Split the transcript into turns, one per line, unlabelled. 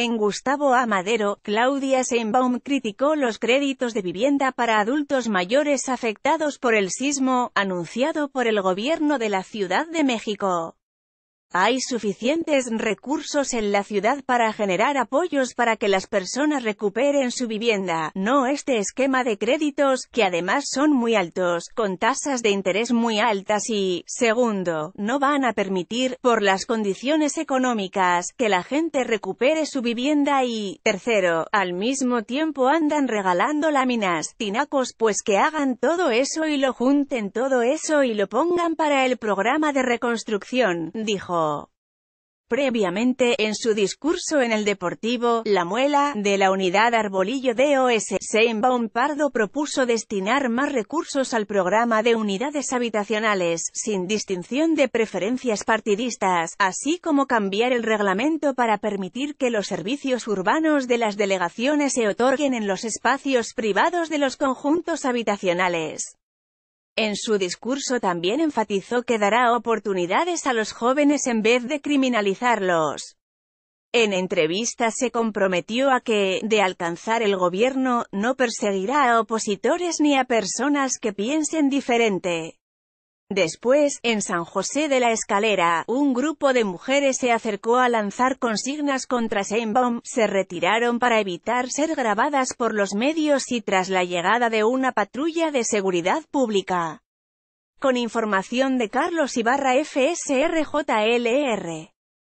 En Gustavo Amadero, Claudia Seinbaum criticó los créditos de vivienda para adultos mayores afectados por el sismo, anunciado por el gobierno de la Ciudad de México. Hay suficientes recursos en la ciudad para generar apoyos para que las personas recuperen su vivienda, no este esquema de créditos, que además son muy altos, con tasas de interés muy altas y, segundo, no van a permitir, por las condiciones económicas, que la gente recupere su vivienda y, tercero, al mismo tiempo andan regalando láminas, tinacos, pues que hagan todo eso y lo junten todo eso y lo pongan para el programa de reconstrucción, dijo previamente en su discurso en el Deportivo La Muela, de la unidad Arbolillo DOS, Seinbaum Pardo propuso destinar más recursos al programa de unidades habitacionales, sin distinción de preferencias partidistas, así como cambiar el reglamento para permitir que los servicios urbanos de las delegaciones se otorguen en los espacios privados de los conjuntos habitacionales. En su discurso también enfatizó que dará oportunidades a los jóvenes en vez de criminalizarlos. En entrevista se comprometió a que, de alcanzar el gobierno, no perseguirá a opositores ni a personas que piensen diferente. Después, en San José de la Escalera, un grupo de mujeres se acercó a lanzar consignas contra Seinbaum, se retiraron para evitar ser grabadas por los medios y tras la llegada de una patrulla de seguridad pública. Con información de Carlos Ibarra FSRJLR.